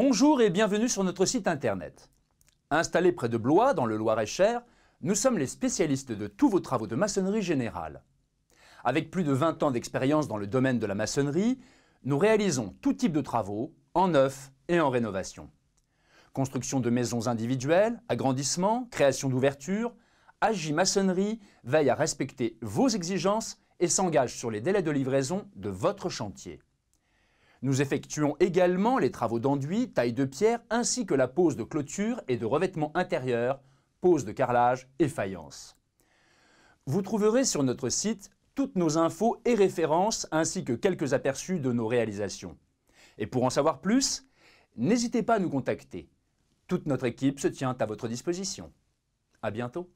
Bonjour et bienvenue sur notre site internet. Installés près de Blois, dans le Loir-et-Cher, nous sommes les spécialistes de tous vos travaux de maçonnerie générale. Avec plus de 20 ans d'expérience dans le domaine de la maçonnerie, nous réalisons tout type de travaux, en neuf et en rénovation. Construction de maisons individuelles, agrandissement, création d'ouvertures, AGI Maçonnerie veille à respecter vos exigences et s'engage sur les délais de livraison de votre chantier. Nous effectuons également les travaux d'enduit, taille de pierre, ainsi que la pose de clôture et de revêtement intérieur, pose de carrelage et faïence. Vous trouverez sur notre site toutes nos infos et références, ainsi que quelques aperçus de nos réalisations. Et pour en savoir plus, n'hésitez pas à nous contacter. Toute notre équipe se tient à votre disposition. À bientôt